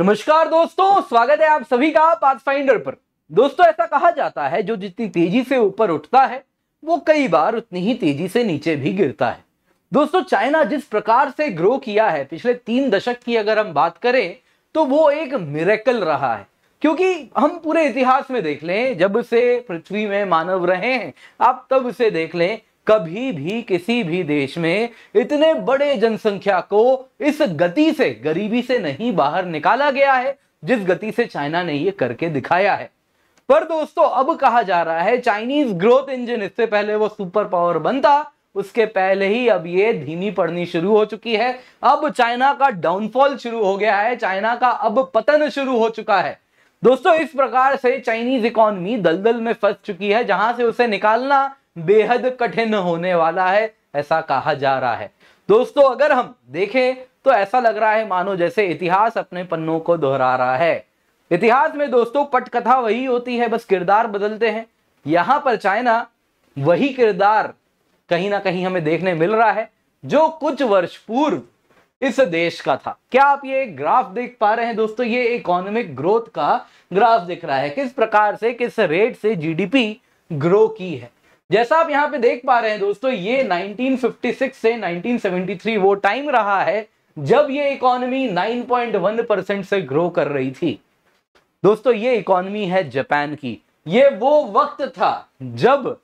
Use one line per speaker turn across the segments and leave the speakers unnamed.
नमस्कार दोस्तों स्वागत है आप सभी का पाथफाइंडर पर दोस्तों ऐसा कहा जाता है जो जितनी तेजी से ऊपर उठता है वो कई बार उतनी ही तेजी से नीचे भी गिरता है दोस्तों चाइना जिस प्रकार से ग्रो किया है पिछले तीन दशक की अगर हम बात करें तो वो एक मिरेकल रहा है क्योंकि हम पूरे इतिहास में देख लें जब से पृथ्वी में मानव रहे हैं आप तब से देख लें कभी भी किसी भी देश में इतने बड़े जनसंख्या को इस गति से गरीबी से नहीं बाहर निकाला गया है जिस गति से चाइना ने ये करके दिखाया है पर दोस्तों अब कहा जा रहा है चाइनीज ग्रोथ इंजन इससे पहले वो सुपर पावर बनता उसके पहले ही अब ये धीमी पड़नी शुरू हो चुकी है अब चाइना का डाउनफॉल शुरू हो गया है चाइना का अब पतन शुरू हो चुका है दोस्तों इस प्रकार से चाइनीज इकोनॉमी दलदल में फंस चुकी है जहां से उसे निकालना बेहद कठिन होने वाला है ऐसा कहा जा रहा है दोस्तों अगर हम देखें तो ऐसा लग रहा है मानो जैसे इतिहास अपने पन्नों को दोहरा रहा है इतिहास में दोस्तों पटकथा वही होती है बस किरदार बदलते हैं यहां पर चाइना वही किरदार कहीं ना कहीं हमें देखने मिल रहा है जो कुछ वर्ष पूर्व इस देश का था क्या आप ये ग्राफ देख पा रहे हैं दोस्तों ये इकोनॉमिक ग्रोथ का ग्राफ दिख रहा है किस प्रकार से किस रेट से जीडीपी ग्रो की है जैसा आप यहां पे देख पा रहे हैं दोस्तों ये 1956 से 1973 वो टाइम रहा है जब ये इकोनॉमी 9.1 परसेंट से ग्रो कर रही थी दोस्तों ये इकोनॉमी है जापान की ये वो वक्त था जब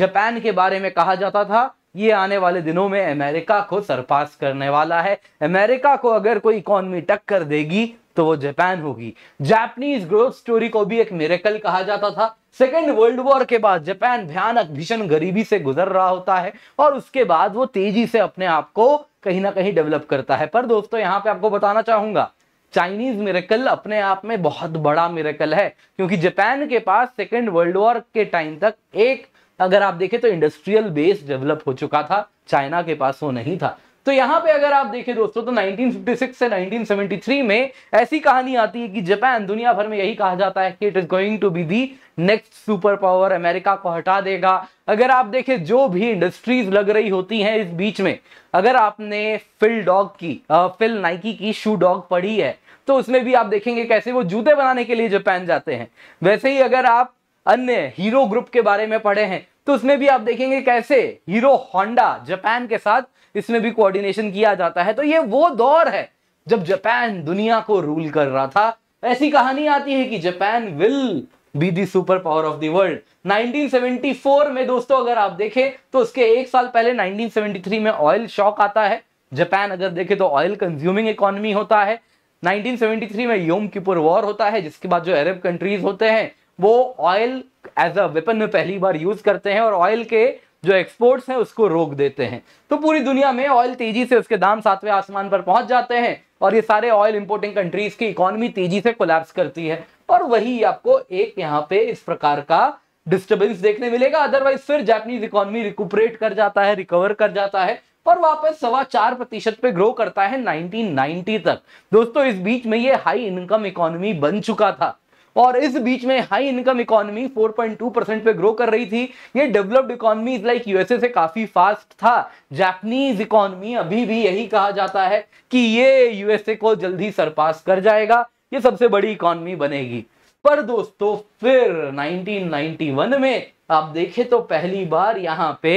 जापान के बारे में कहा जाता था ये आने वाले दिनों में अमेरिका को सरपास करने वाला है अमेरिका को अगर कोई इकोनॉमी टक्कर देगी तो वो जापान होगी जापानीज ग्रोथ स्टोरी को भी एक मेरेकल कहा जाता था सेकेंड वर्ल्ड वॉर के बाद जापान भयानक भीषण गरीबी से गुजर रहा होता है और उसके बाद वो तेजी से अपने आप को कहीं ना कहीं डेवलप करता है पर दोस्तों यहाँ पे आपको बताना चाहूंगा चाइनीज मेरेकल अपने आप में बहुत बड़ा मेरेकल है क्योंकि जापान के पास सेकेंड वर्ल्ड वॉर के टाइम तक एक अगर आप देखें तो इंडस्ट्रियल बेस डेवलप हो चुका था चाइना के पास वो नहीं था तो यहां पे अगर आप देखें दोस्तों तो 1956 से 1973 में ऐसी कहानी आती है कि जापान दुनिया भर में यही कहा जाता है कि it is going to be the next super power America को हटा देगा अगर आप देखें जो भी इंडस्ट्रीज लग रही होती हैं इस बीच में अगर आपने फिल डॉग की फिल नाइकी की शू डॉग पढ़ी है तो उसमें भी आप देखेंगे कैसे वो जूते बनाने के लिए जापान जाते हैं वैसे ही अगर आप अन्य हीरो ग्रुप के बारे में पढ़े हैं तो उसमें भी आप देखेंगे कैसे हीरो होंडा जापान के साथ इसमें भी कोऑर्डिनेशन किया जाता है तो ये वो दौर है जब जापान दुनिया को रूल कर रहा था ऐसी कहानी आती है कि Japan will be the super power of the world 1974 में दोस्तों अगर आप देखें तो उसके एक साल पहले 1973 में ऑयल शॉक आता है जापान अगर देखे तो ऑयल कंज्यूमिंग इकोनॉमी होता है 1973 में योम किपुर वॉर होता है जिसके बाद जो अरब कंट्रीज होते हैं वो ऑयल एज अ वेपन में पहली बार यूज करते हैं और ऑयल के जो एक्सपोर्ट्स हैं उसको रोक देते हैं तो पूरी दुनिया में ऑयल तेजी से उसके दाम सातवें आसमान पर पहुंच जाते हैं और ये सारे ऑयल इंपोर्टिंग कंट्रीज की इकोनॉमी तेजी से कोलैप्स करती है और वही आपको एक यहाँ पे इस प्रकार का डिस्टर्बेंस देखने मिलेगा अदरवाइज फिर जापनीज इकोनॉमी रिकुपरेट कर जाता है रिकवर कर जाता है और वापस सवा चार प्रतिशत पे ग्रो करता है 1990 तक दोस्तों इस बीच में ये हाई इनकम इकोनॉमी बन चुका था और इस बीच में हाई इनकम इकोनॉमी 4.2 परसेंट पे ग्रो कर रही थी ये डेवलप्ड इकोनॉमी लाइक यूएसए से काफी फास्ट था जापनीज इकोनॉमी अभी भी यही कहा जाता है कि ये यूएसए को जल्दी सरपास कर जाएगा ये सबसे बड़ी इकोनॉमी बनेगी पर दोस्तों फिर 1991 में आप देखें तो पहली बार यहां पे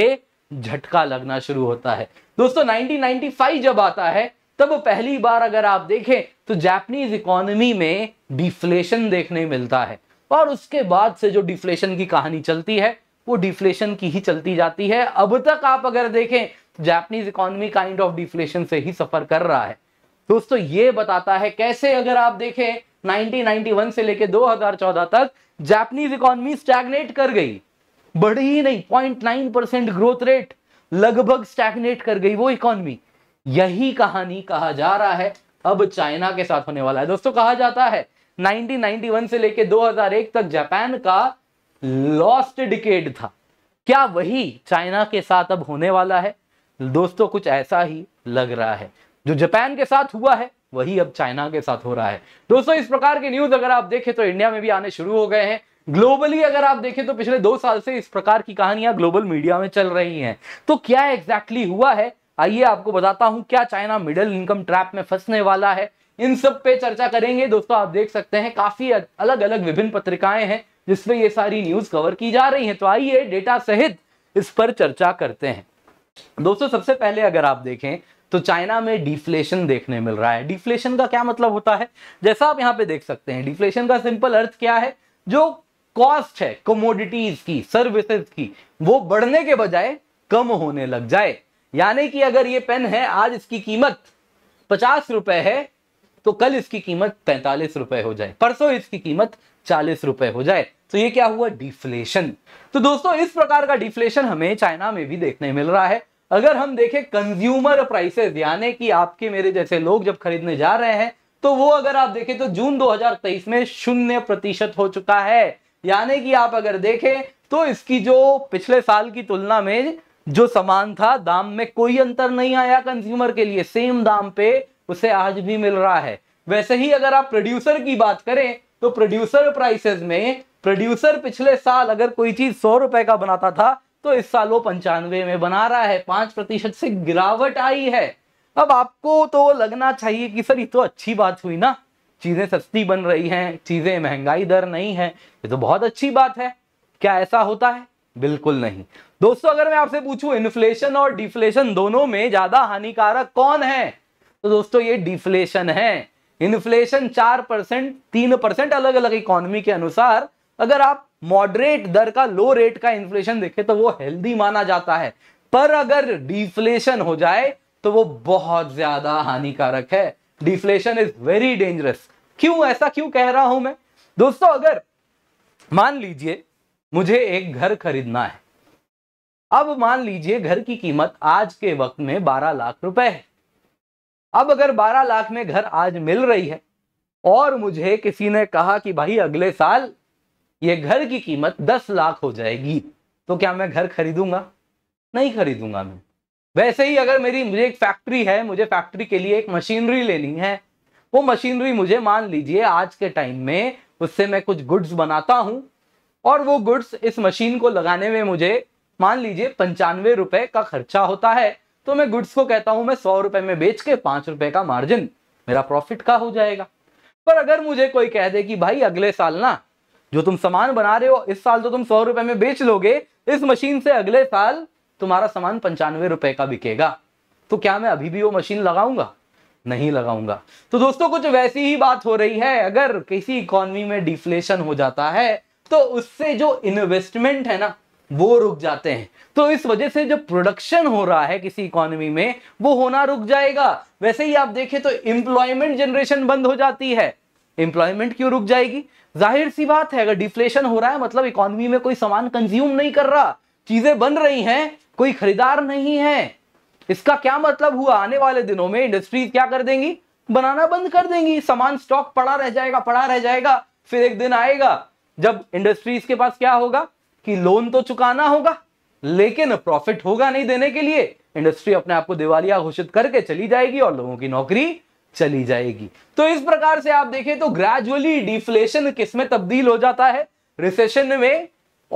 झटका लगना शुरू होता है दोस्तों 1995 जब आता है तब पहली बार अगर आप देखें तो जापनीज इकोनॉमी में डिफ्लेशन देखने मिलता है और उसके बाद से जो डिफ्लेशन की कहानी चलती है वो डिफ्लेशन की ही चलती जाती है अब तक आप अगर देखें तो Japanese economy kind of deflation से ही सफर कर रहा है दोस्तों ये बताता है कैसे अगर आप देखें 1991 से लेकर 2014 तक जापनीज इकोनॉमी स्टैग्नेट कर गई बढ़ी ही नहीं 0.9 परसेंट ग्रोथ रेट लगभग स्टैग्नेट कर गई वो इकोनॉमी यही कहानी कहा जा रहा है अब चाइना के साथ होने वाला है दोस्तों कहा जाता है 1991 से लेके 2001 तक जापान का लॉस्ट डिकेड था क्या वही चाइना के साथ अब होने वाला है दोस्तों कुछ ऐसा ही लग रहा है जो जापान के साथ हुआ है वही अब चाइना के साथ हो रहा है दोस्तों इस प्रकार के न्यूज अगर आप देखें तो इंडिया में भी आने शुरू हो गए हैं ग्लोबली अगर आप देखें तो पिछले दो साल से इस प्रकार की कहानियां ग्लोबल मीडिया में चल रही हैं तो क्या एग्जैक्टली exactly हुआ है आइए आपको बताता हूं क्या चाइना मिडिल इनकम ट्रैप में फंसने वाला है इन सब पे चर्चा करेंगे दोस्तों आप देख सकते हैं काफी अलग अलग विभिन्न पत्रिकाएं हैं जिसमें ये सारी न्यूज कवर की जा रही है तो आइए डेटा सहित इस पर चर्चा करते हैं दोस्तों सबसे पहले अगर आप देखें तो चाइना में डिफ्लेशन देखने मिल रहा है डिफ्लेशन का क्या मतलब होता है जैसा आप यहां पे देख सकते हैं डिफ्लेशन का सिंपल अर्थ क्या है जो कॉस्ट है कमोडिटीज की सर्विसेज की वो बढ़ने के बजाय कम होने लग जाए यानी कि अगर ये पेन है आज इसकी कीमत पचास रुपए है तो कल इसकी कीमत पैंतालीस रुपए हो जाए परसों इसकी कीमत चालीस रुपए हो जाए तो ये क्या हुआ डिफ्लेशन तो दोस्तों इस प्रकार का डिफ्लेशन हमें चाइना में भी देखने मिल रहा है अगर हम देखें कंज्यूमर प्राइसेस यानी कि आपके मेरे जैसे लोग जब खरीदने जा रहे हैं तो वो अगर आप देखें तो जून 2023 में शून्य प्रतिशत हो चुका है यानी कि आप अगर देखें तो इसकी जो पिछले साल की तुलना में जो सामान था दाम में कोई अंतर नहीं आया कंज्यूमर के लिए सेम दाम पे उसे आज भी मिल रहा है वैसे ही अगर आप प्रोड्यूसर की बात करें तो प्रोड्यूसर प्राइसेस में प्रोड्यूसर पिछले साल अगर कोई चीज सौ रुपए का बनाता था तो इस साल वो पंचानवे में बना रहा है पांच प्रतिशत से गिरावट आई है अब आपको तो लगना चाहिए कि सर ये तो अच्छी बात हुई ना चीजें सस्ती बन रही हैं चीजें महंगाई दर नहीं है ये तो बहुत अच्छी बात है क्या ऐसा होता है बिल्कुल नहीं दोस्तों अगर मैं आपसे पूछूं इन्फ्लेशन और डिफ्लेशन दोनों में ज्यादा हानिकारक कौन है तो दोस्तों ये डिफ्लेशन है इन्फ्लेशन चार परसेंट तीन परसेंट अलग अलग इकोनॉमी के अनुसार अगर आप मॉडरेट दर का लो रेट का इन्फ्लेशन देखें तो वो हेल्दी माना जाता है पर अगर डिफ्लेशन हो जाए तो वो बहुत ज्यादा हानिकारक है डिफ्लेशन इज वेरी डेंजरस क्यों ऐसा क्यों कह रहा हूं मैं दोस्तों अगर मान लीजिए मुझे एक घर खरीदना है अब मान लीजिए घर की कीमत आज के वक्त में 12 लाख रुपए है अब अगर 12 लाख में घर आज मिल रही है और मुझे किसी ने कहा कि भाई अगले साल ये घर की कीमत 10 लाख हो जाएगी तो क्या मैं घर खरीदूंगा नहीं खरीदूंगा मैं वैसे ही अगर मेरी मुझे एक फैक्ट्री है मुझे फैक्ट्री के लिए एक मशीनरी लेनी है वो मशीनरी मुझे मान लीजिए आज के टाइम में उससे मैं कुछ गुड्स बनाता हूँ और वो गुड्स इस मशीन को लगाने में मुझे मान लीजिए पंचानवे रुपए का खर्चा होता है तो मैं गुड्स को कहता हूं मैं सौ रुपए में बेच के पांच रुपए का मार्जिन मेरा प्रॉफिट का हो जाएगा पर अगर मुझे कोई कह दे कि भाई अगले साल ना जो तुम सामान बना रहे हो इस साल तो तुम सौ रुपए में बेच लोगे इस मशीन से अगले साल तुम्हारा सामान पंचानवे रुपए का बिकेगा तो क्या मैं अभी भी वो मशीन लगाऊंगा नहीं लगाऊंगा तो दोस्तों कुछ वैसी ही बात हो रही है अगर किसी इकोनॉमी में डिफ्लेशन हो जाता है तो उससे जो इन्वेस्टमेंट है ना वो रुक जाते हैं तो इस वजह से जो प्रोडक्शन हो रहा है किसी इकोनॉमी में वो होना रुक जाएगा वैसे ही आप देखें तो एम्प्लॉयमेंट जनरेशन बंद हो जाती है एम्प्लॉयमेंट क्यों रुक जाएगी जाहिर सी बात है अगर डिफ्लेशन हो रहा है मतलब इकोनॉमी में कोई सामान कंज्यूम नहीं कर रहा चीजें बन रही हैं कोई खरीदार नहीं है इसका क्या मतलब हुआ आने वाले दिनों में इंडस्ट्रीज क्या कर देंगी बनाना बंद कर देंगी सामान स्टॉक पड़ा रह जाएगा पड़ा रह जाएगा फिर एक दिन आएगा जब इंडस्ट्रीज के पास क्या होगा कि लोन तो चुकाना होगा लेकिन प्रॉफिट होगा नहीं देने के लिए इंडस्ट्री अपने आप को दिवालिया घोषित करके चली जाएगी और लोगों की नौकरी चली जाएगी तो इस प्रकार से आप देखें तो ग्रेजुअली डिफ्लेशन किसमें तब्दील हो जाता है रिसेशन में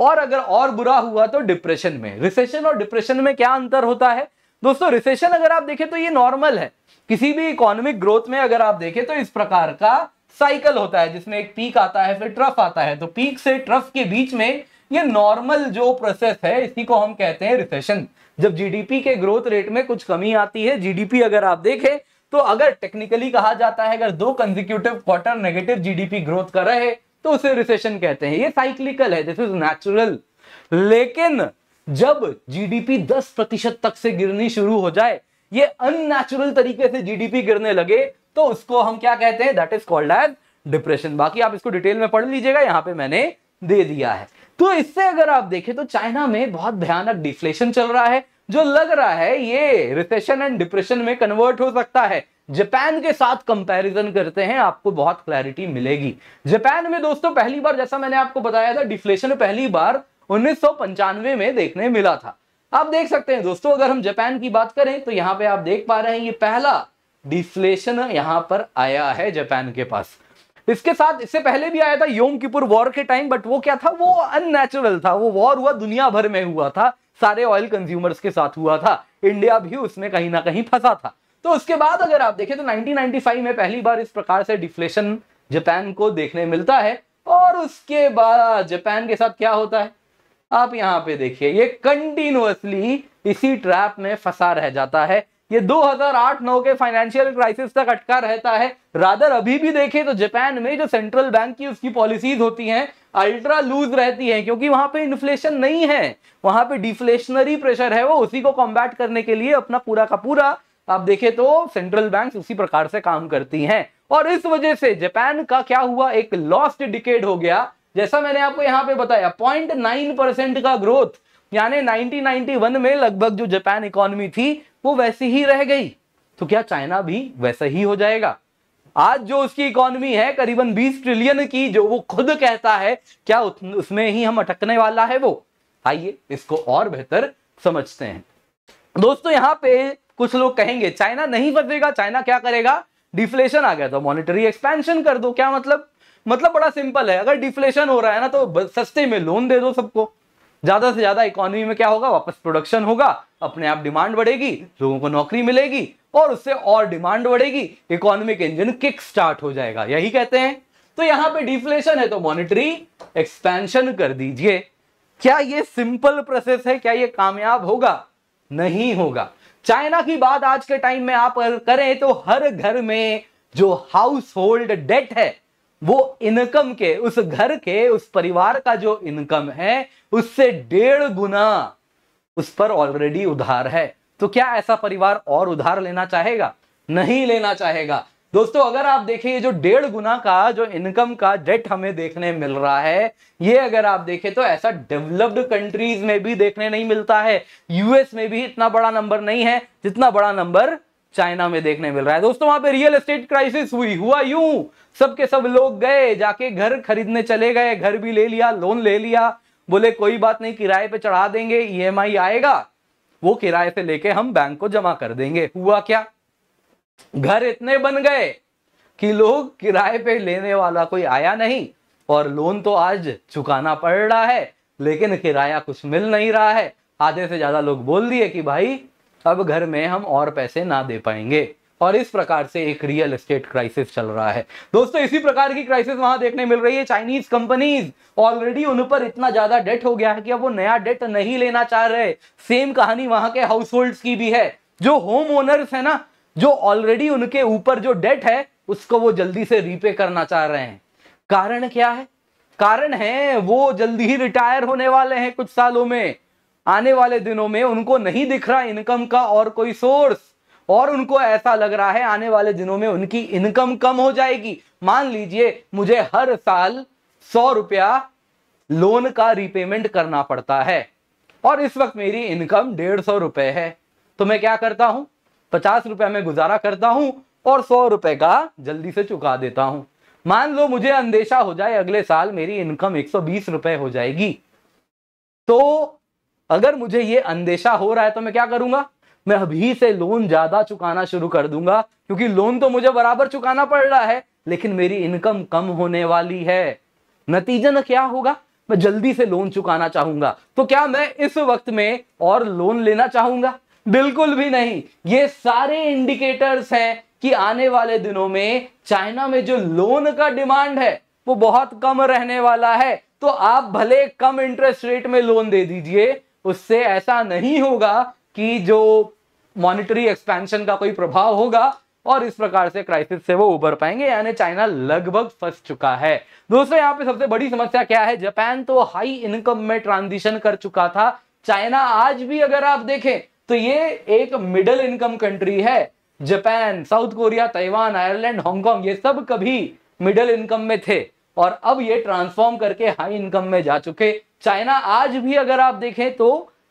और अगर और बुरा हुआ तो डिप्रेशन में रिसेशन और डिप्रेशन में क्या अंतर होता है दोस्तों रिसेशन अगर आप देखें तो ये नॉर्मल है किसी भी इकोनॉमिक ग्रोथ में अगर आप देखें तो इस प्रकार का साइकिल होता है जिसमें एक पीक आता है फिर ट्रफ आता है तो पीक से ट्रफ के बीच में ये नॉर्मल जो प्रोसेस है इसी को हम कहते हैं रिसेशन जब जीडीपी के ग्रोथ रेट में कुछ कमी आती है जीडीपी अगर आप देखें तो अगर टेक्निकली कहा जाता है अगर दो consecutive quarter negative GDP growth कर रहे तो उसे रिसेशन कहते हैं ये साइक्लिकल है दिस इज नेचुरल लेकिन जब जीडीपी 10 प्रतिशत तक से गिरनी शुरू हो जाए ये अननेचुरल तरीके से जीडीपी गिरने लगे तो उसको हम क्या कहते हैं that is called as depression बाकी आप इसको डिटेल में पढ़ लीजिएगा यहाँ पे मैंने दे दिया है तो इससे अगर आप देखें तो चाइना में बहुत भयानक डिफ्लेशन चल रहा है जो लग रहा है ये रिसेशन एंड डिप्रेशन में कन्वर्ट हो सकता है जापान के साथ कंपैरिजन करते हैं आपको बहुत क्लैरिटी मिलेगी जापान में दोस्तों पहली बार जैसा मैंने आपको बताया था डिफ्लेशन पहली बार उन्नीस में देखने मिला था आप देख सकते हैं दोस्तों अगर हम जापान की बात करें तो यहाँ पे आप देख पा रहे हैं ये पहला डिफ्लेशन यहां पर आया है जापान के पास इसके साथ इससे पहले भी आया था योम किपुर वॉर के टाइम बट वो क्या था वो अननेचुरल था वो वॉर हुआ दुनिया भर में हुआ था सारे ऑयल कंज्यूमर्स के साथ हुआ था इंडिया भी उसमें कहीं ना कहीं फंसा था तो उसके बाद अगर आप देखें तो 1995 में पहली बार इस प्रकार से डिफ्लेशन जापान को देखने मिलता है और उसके बाद जापान के साथ क्या होता है आप यहां पे देखिए ये कंटिन्यूसली इसी ट्रैप में फंसा रह जाता है ये 2008-9 के फाइनेंशियल क्राइसिस तक अटका रहता है रादर अभी भी देखें तो जापान में जो सेंट्रल बैंक की उसकी पॉलिसीज होती हैं अल्ट्रा लूज रहती हैं क्योंकि वहां पे इन्फ्लेशन नहीं है वहां पे डिफ्लेशनरी प्रेशर है वो उसी को कॉम्बैट करने के लिए अपना पूरा का पूरा आप देखें तो सेंट्रल बैंक उसी प्रकार से काम करती है और इस वजह से जापान का क्या हुआ एक लॉस्ट डिकेड हो गया जैसा मैंने आपको यहाँ पे बताया पॉइंट नाइन परसेंट का ग्रोथ यानी 1991 में लगभग जो जापान इकोनॉमी थी वो वैसी ही रह गई तो क्या चाइना भी वैसा ही हो जाएगा आज जो उसकी इकोनॉमी है करीबन 20 ट्रिलियन की जो वो खुद कहता है क्या उसमें ही हम अटकने वाला है वो आइए इसको और बेहतर समझते हैं दोस्तों यहां पे कुछ लोग कहेंगे चाइना नहीं बदलेगा चाइना क्या करेगा डिफ्लेशन आ गया तो मॉनिटरी एक्सपेंशन कर दो क्या मतलब मतलब बड़ा सिंपल है अगर डिफ्लेशन हो रहा है ना तो सस्ते में लोन दे दो सबको ज़्यादा से ज़्यादा इकोनॉमी में क्या होगा वापस प्रोडक्शन होगा अपने आप डिमांड बढ़ेगी लोगों को नौकरी मिलेगी और उससे और डिमांड बढ़ेगी इकोनॉमिक इंजन किक स्टार्ट हो जाएगा यही कहते हैं तो यहां पे डिफ्लेशन है तो मॉनिटरी एक्सपेंशन कर दीजिए क्या ये सिंपल प्रोसेस है क्या ये कामयाब होगा नहीं होगा चाइना की बात आज के टाइम में आप करें तो हर घर में जो हाउस होल्ड डेट है वो इनकम के उस घर के उस परिवार का जो इनकम है उससे डेढ़ गुना उस पर ऑलरेडी उधार है तो क्या ऐसा परिवार और उधार लेना चाहेगा नहीं लेना चाहेगा दोस्तों अगर आप देखें ये जो डेढ़ गुना का जो इनकम का डेट हमें देखने मिल रहा है ये अगर आप देखें तो ऐसा डेवलप्ड कंट्रीज में भी देखने नहीं मिलता है यूएस में भी इतना बड़ा नंबर नहीं है जितना बड़ा नंबर चाइना में देखने मिल रहा है दोस्तों वहां पे रियल एस्टेट क्राइसिस हुई हुआ यूं सबके सब लोग गए जाके घर खरीदने चले गए घर भी ले लिया लोन ले लिया बोले कोई बात नहीं किराए पे चढ़ा देंगे ईएमआई e आएगा वो किराए से लेके हम बैंक को जमा कर देंगे हुआ क्या घर इतने बन गए कि लोग किराए पे लेने वाला कोई आया नहीं और लोन तो आज चुकाना पड़ रहा है लेकिन किराया कुछ मिल नहीं रहा है आधे से ज्यादा लोग बोल दिए कि भाई अब घर में हम और पैसे ना दे पाएंगे और इस प्रकार से एक रियल एस्टेट क्राइसिस चल रहा है दोस्तों इसी प्रकार की क्राइसिस वहां देखने मिल रही है चाइनीज कंपनीज ऑलरेडी उन पर इतना ज्यादा डेट हो गया है कि अब वो नया डेट नहीं लेना चाह रहे सेम कहानी वहां के हाउस होल्ड की भी है जो होम ओनर्स है ना जो ऑलरेडी उनके ऊपर जो डेट है उसको वो जल्दी से रीपे करना चाह रहे हैं कारण क्या है कारण है वो जल्दी ही रिटायर होने वाले हैं कुछ सालों में आने वाले दिनों में उनको नहीं दिख रहा इनकम का और कोई सोर्स और उनको ऐसा लग रहा है आने वाले दिनों में उनकी इनकम कम हो जाएगी मान लीजिए मुझे हर साल सौ रुपया लोन का रिपेमेंट करना पड़ता है और इस वक्त मेरी इनकम डेढ़ सौ रुपए है तो मैं क्या करता हूं पचास रुपया में गुजारा करता हूं और सौ रुपये का जल्दी से चुका देता हूँ मान लो मुझे अंदेशा हो जाए अगले साल मेरी इनकम एक सौ बीस रुपये हो जाएगी तो अगर मुझे ये अंदेशा हो रहा है तो मैं क्या करूंगा मैं अभी से लोन ज्यादा चुकाना शुरू कर दूंगा क्योंकि लोन तो मुझे बराबर चुकाना पड़ रहा है लेकिन मेरी इनकम कम होने वाली है नतीजन क्या होगा मैं जल्दी से लोन चुकाना चाहूंगा तो क्या मैं इस वक्त में और लोन लेना चाहूंगा बिल्कुल भी नहीं ये सारे इंडिकेटर्स हैं कि आने वाले दिनों में चाइना में जो लोन का डिमांड है वो बहुत कम रहने वाला है तो आप भले कम इंटरेस्ट रेट में लोन दे दीजिए उससे ऐसा नहीं होगा कि जो मॉनिटरी एक्सपेंशन का कोई प्रभाव होगा और इस प्रकार से क्राइसिस से वो उभर पाएंगे यानी चाइना लगभग फंस चुका है दोस्तों यहाँ पे सबसे बड़ी समस्या क्या है जापान तो हाई इनकम में ट्रांजिशन कर चुका था चाइना आज भी अगर आप देखें तो ये एक मिडिल इनकम कंट्री है Japan South Korea Taiwan Ireland Hong Kong ये सब कभी मिडिल इनकम में थे और अब ये ट्रांसफॉर्म करके हाई इनकम में जा चुके चाइना आज भी अगर आप देखें तो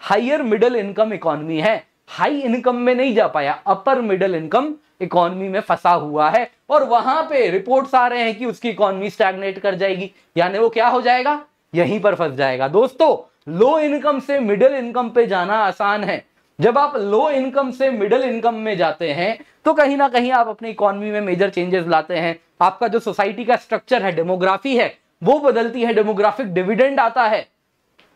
हायर मिडिल इनकम इकोनॉमी है हाई इनकम में नहीं जा पाया अपर मिडिल इनकम इकोनॉमी में फंसा हुआ है और वहां पे रिपोर्ट्स आ रहे हैं कि उसकी इकोनॉमी स्टैग्नेट कर जाएगी यानी वो क्या हो जाएगा यहीं पर फंस जाएगा दोस्तों लो इनकम से मिडिल इनकम पे जाना आसान है जब आप लो इनकम से मिडिल इनकम में जाते हैं तो कहीं ना कहीं आप अपनी इकोनॉमी में मेजर चेंजेस लाते हैं आपका जो सोसाइटी का स्ट्रक्चर है डेमोग्राफी है वो बदलती है डेमोग्राफिक डिविडेंड आता है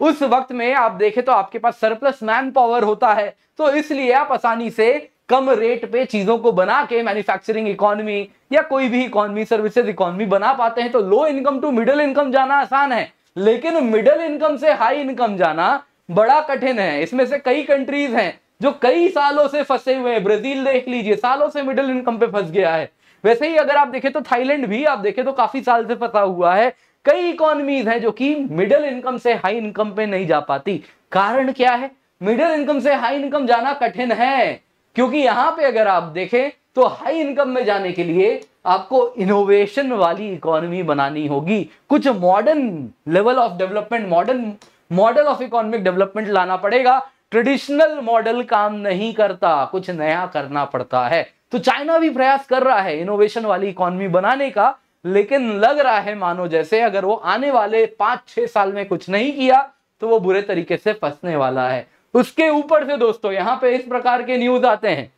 उस वक्त में आप देखें तो आपके पास सरप्लस मैन पावर होता है तो इसलिए आप आसानी से कम रेट पे चीजों को बना के मैन्युफैक्चरिंग इकोनॉमी या कोई भी इकोनॉमी सर्विसेज इकोनॉमी बना पाते हैं तो low income to middle income जाना आसान है लेकिन मिडिल इनकम से हाई इनकम जाना बड़ा कठिन है इसमें से कई कंट्रीज हैं जो कई सालों से फंसे हुए हैं ब्राजील देख लीजिए सालों से मिडिल इनकम पे फंस गया है वैसे ही अगर आप देखें तो थाईलैंड भी आप देखें तो काफी साल से फंसा हुआ है कई इकोनॉमीज हैं जो कि मिडिल इनकम से हाई इनकम पे नहीं जा पाती कारण क्या है मिडिल इनकम से हाई इनकम जाना कठिन है क्योंकि यहां पे अगर आप देखें तो हाई इनकम में जाने के लिए आपको इनोवेशन वाली इकोनॉमी बनानी होगी कुछ modern level of development modern model of economic development लाना पड़ेगा ट्रेडिशनल मॉडल काम नहीं करता कुछ नया करना पड़ता है तो चाइना भी प्रयास कर रहा है इनोवेशन वाली इकोनॉमी बनाने का लेकिन लग रहा है मानो जैसे अगर वो आने वाले पांच छह साल में कुछ नहीं किया तो वो बुरे तरीके से फंसने वाला है उसके ऊपर से दोस्तों यहां पे इस प्रकार के न्यूज आते हैं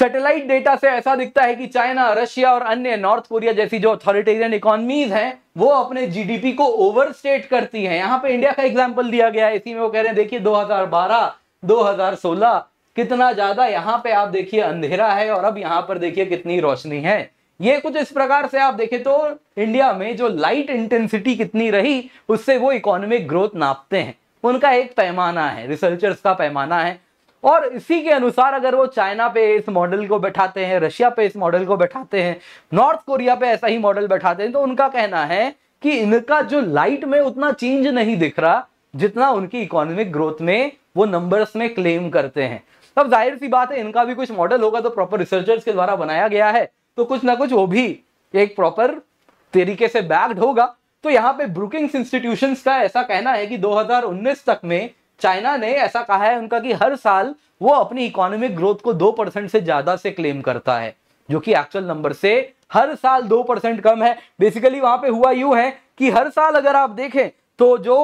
सैटेलाइट डेटा से ऐसा दिखता है कि चाइना रशिया और अन्य नॉर्थ कोरिया जैसी जो अथॉरिटेरियन इकोनॉमीज हैं वो अपने जीडीपी को ओवरस्टेट करती हैं यहाँ पे इंडिया का एग्जांपल दिया गया है इसी में वो कह रहे हैं देखिए 2012 2016 कितना ज्यादा यहाँ पे आप देखिए अंधेरा है और अब यहाँ पर देखिए कितनी रोशनी है ये कुछ इस प्रकार से आप देखें तो इंडिया में जो लाइट इंटेंसिटी कितनी रही उससे वो इकोनॉमिक ग्रोथ नापते हैं उनका एक पैमाना है रिसर्चर्स का पैमाना है और इसी के अनुसार अगर वो चाइना पे इस मॉडल को बैठाते हैं रशिया पे इस मॉडल को बैठाते हैं नॉर्थ कोरिया पे ऐसा ही मॉडल बैठाते हैं तो उनका कहना है कि इनका जो लाइट में उतना चेंज नहीं दिख रहा जितना उनकी इकोनॉमिक ग्रोथ में वो नंबर्स में क्लेम करते हैं अब जाहिर सी बात है इनका भी कुछ मॉडल होगा तो प्रॉपर रिसर्चर्स के द्वारा बनाया गया है तो कुछ ना कुछ वो भी एक प्रॉपर तरीके से बैग्ड होगा तो यहाँ पे ब्रुकिंग्स इंस्टीट्यूशंस का ऐसा कहना है कि 2019 तक में चाइना ने ऐसा कहा है उनका कि हर साल वो अपनी इकोनॉमिक ग्रोथ को दो परसेंट से ज्यादा से क्लेम करता है जो कि एक्चुअल नंबर से हर साल दो परसेंट कम है बेसिकली वहां पे हुआ यू है कि हर साल अगर आप देखें तो जो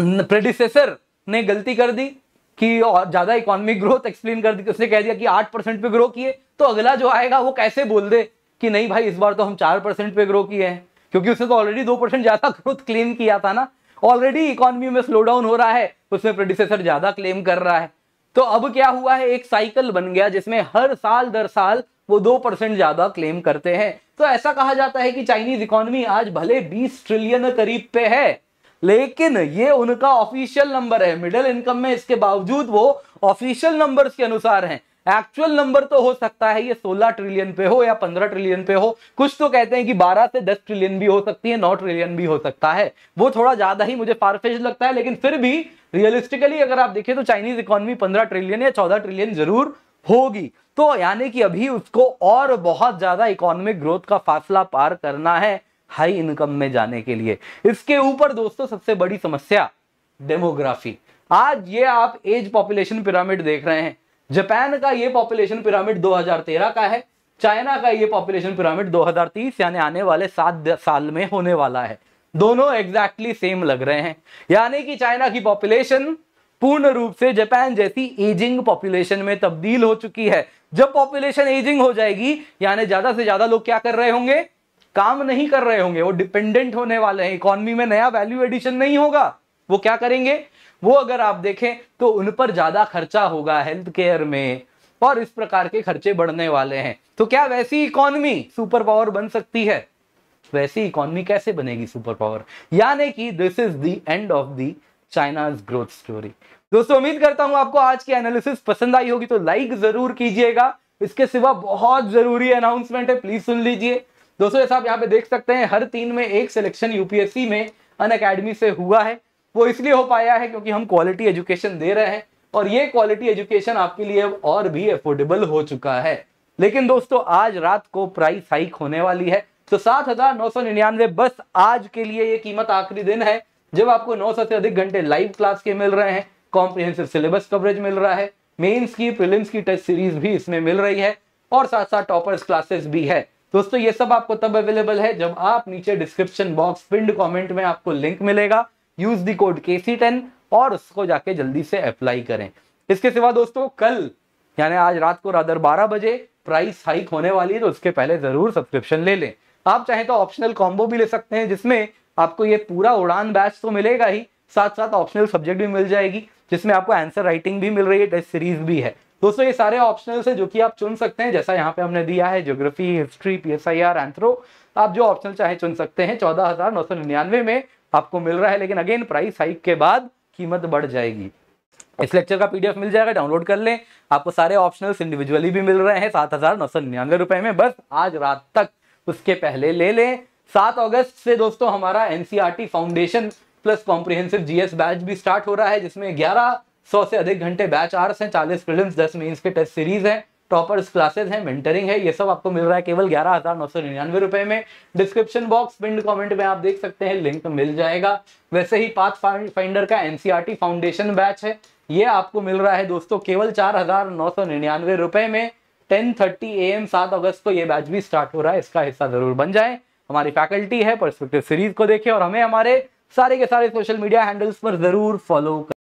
प्रेडिसेसर ने गलती कर दी कि और ज्यादा इकोनॉमिक ग्रोथ एक्सप्लेन कर दी उसने कह दिया कि आठ परसेंट पे ग्रो किए तो अगला जो आएगा वो कैसे बोल दे कि नहीं भाई इस बार तो हम चार परसेंट पे ग्रो किए हैं क्योंकि उसने तो ऑलरेडी दो परसेंट ज्यादा ग्रोथ क्लेम किया था ना ऑलरेडी इकोनॉमी में स्लो डाउन हो रहा है उसमें प्रोड्यूसर ज्यादा क्लेम कर रहा है तो अब क्या हुआ है एक साइकिल बन गया जिसमें हर साल दर साल वो दो परसेंट ज्यादा क्लेम करते हैं तो ऐसा कहा जाता है कि चाइनीज इकोनॉमी आज भले बीस ट्रिलियन करीब पे है लेकिन ये उनका ऑफिशियल नंबर है मिडिल इनकम में इसके बावजूद वो ऑफिशियल नंबर्स के अनुसार हैं एक्चुअल नंबर तो हो सकता है ये 16 ट्रिलियन पे हो या 15 ट्रिलियन पे हो कुछ तो कहते हैं कि 12 से 10 ट्रिलियन भी हो सकती है 9 ट्रिलियन भी हो सकता है वो थोड़ा ज्यादा ही मुझे फारफेज लगता है लेकिन फिर भी रियलिस्टिकली अगर आप देखें तो चाइनीज इकोनॉमी पंद्रह ट्रिलियन या चौदह ट्रिलियन जरूर होगी तो यानी कि अभी उसको और बहुत ज्यादा इकोनॉमिक ग्रोथ का फासला पार करना है हाई इनकम में जाने के लिए इसके ऊपर दोस्तों सबसे बड़ी समस्या डेमोग्राफी आज ये आप एज पॉपुलेशन पिरामिड देख रहे हैं जापान का ये पॉपुलेशन पिरामिड 2013 का है चाइना का ये पॉपुलेशन पिरामिड 2030 यानी आने वाले सात साल में होने वाला है दोनों एग्जैक्टली exactly सेम लग रहे हैं यानी कि चाइना की पॉपुलेशन पूर्ण रूप से जापान जैसी एजिंग पॉपुलेशन में तब्दील हो चुकी है जब पॉपुलेशन एजिंग हो जाएगी यानी ज्यादा से ज्यादा लोग क्या कर रहे होंगे काम नहीं कर रहे होंगे वो डिपेंडेंट होने वाले हैं इकोनॉमी में नया वैल्यू एडिशन नहीं होगा वो क्या करेंगे वो अगर आप देखें तो उन पर ज़्यादा खर्चा होगा हेल्थ केयर में और इस प्रकार के खर्चे बढ़ने वाले हैं तो क्या वैसी इकोनॉमी सुपर पावर बन सकती है वैसी इकोनॉमी कैसे बनेगी सुपर पावर यानी कि this is the end of the China's growth story दोस्तों उम्मीद करता हूं आपको आज की एनालिसिस पसंद आई होगी तो लाइक जरूर कीजिएगा इसके सिवा बहुत जरूरी अनाउंसमेंट है प्लीज सुन लीजिए दोस्तों ऐसा आप यहाँ पे देख सकते हैं हर तीन में एक सिलेक्शन यूपीएससी में अन अकेडमी से हुआ है वो इसलिए हो पाया है क्योंकि हम क्वालिटी एजुकेशन दे रहे हैं और ये क्वालिटी एजुकेशन आपके लिए और भी अफोर्डेबल हो चुका है लेकिन दोस्तों आज रात को प्राइस हाइक होने वाली है तो सात हजार नौ सौ निन्यानवे बस आज के लिए ये कीमत आखिरी दिन है जब आपको नौ सौ से अधिक घंटे लाइव क्लास के मिल रहे हैं कॉम्प्रिहेंसिव सिलेबस कवरेज मिल रहा है मेन्स की प्रिलिम्स की टेस्ट सीरीज भी इसमें मिल रही है और साथ साथ टॉपर्स क्लासेस भी है दोस्तों ये सब आपको तब अवेलेबल है जब आप नीचे डिस्क्रिप्शन बॉक्स पिंड कमेंट में आपको लिंक मिलेगा यूज दी कोड के सी टेन और उसको जाके जल्दी से अप्लाई करें इसके सिवा दोस्तों कल यानी आज रात को रादर बारह बजे प्राइस हाइक होने वाली है तो उसके पहले जरूर सब्सक्रिप्शन ले लें आप चाहे तो ऑप्शनल कॉम्बो भी ले सकते हैं जिसमें आपको ये पूरा उड़ान बैच तो मिलेगा ही साथ साथ ऑप्शनल सब्जेक्ट भी मिल जाएगी जिसमें आपको आंसर राइटिंग भी मिल रही है टेस्ट सीरीज भी है दोस्तों ये सारे ऑप्शनल है जो कि आप चुन सकते हैं जैसा यहाँ पे हमने दिया है geography history P S I R anthro आप जो ऑप्शनल चाहे चुन सकते हैं चौदह हजार नौ सौ निन्यानवे में आपको मिल रहा है लेकिन अगेन प्राइस हाइक के बाद कीमत बढ़ जाएगी इस लेक्चर का पीडीएफ मिल जाएगा डाउनलोड कर लें आपको सारे ऑप्शनल्स इंडिविजुअली भी मिल रहे हैं सात हजार नौ सौ निन्यानवे रुपए में बस आज रात तक उसके पहले ले लें सात अगस्त से दोस्तों हमारा NCERT foundation plus comprehensive GS batch भी स्टार्ट हो रहा है जिसमें ग्यारह सौ से अधिक घंटे बैच आर्स हैं चालीस फिल्म दस मीन के टेस्ट सीरीज है टॉपर्स क्लासेस हैं मेंटरिंग है ये सब आपको मिल रहा है केवल ग्यारह हजार नौ सौ निन्यानवे रुपए में डिस्क्रिप्शन बॉक्स पिंड कमेंट में आप देख सकते हैं लिंक मिल जाएगा वैसे ही पाथ फाइंडर का एनसीआरटी फाउंडेशन बैच है ये आपको मिल रहा है दोस्तों केवल चार हजार नौ सौ निन्यानवे रुपए में टेन थर्टी ए एम सात अगस्त को ये बैच भी स्टार्ट हो रहा है इसका हिस्सा जरूर बन जाए हमारी फैकल्टी है परस्पेक्टिव सीरीज को देखे और हमें हमारे सारे के सारे सोशल मीडिया हैंडल्स पर जरूर फॉलो